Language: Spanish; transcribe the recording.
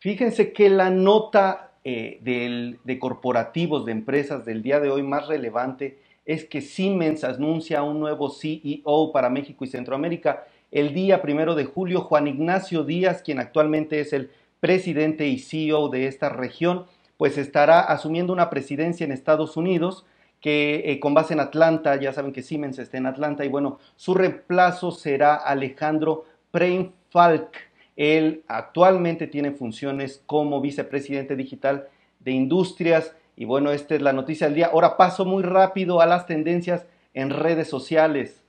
Fíjense que la nota eh, de corporativos, de empresas del día de hoy más relevante es que Siemens anuncia un nuevo CEO para México y Centroamérica. El día primero de julio, Juan Ignacio Díaz, quien actualmente es el presidente y CEO de esta región, pues estará asumiendo una presidencia en Estados Unidos que eh, con base en Atlanta, ya saben que Siemens está en Atlanta y bueno, su reemplazo será Alejandro Preinfalk, él actualmente tiene funciones como vicepresidente digital de industrias. Y bueno, esta es la noticia del día. Ahora paso muy rápido a las tendencias en redes sociales.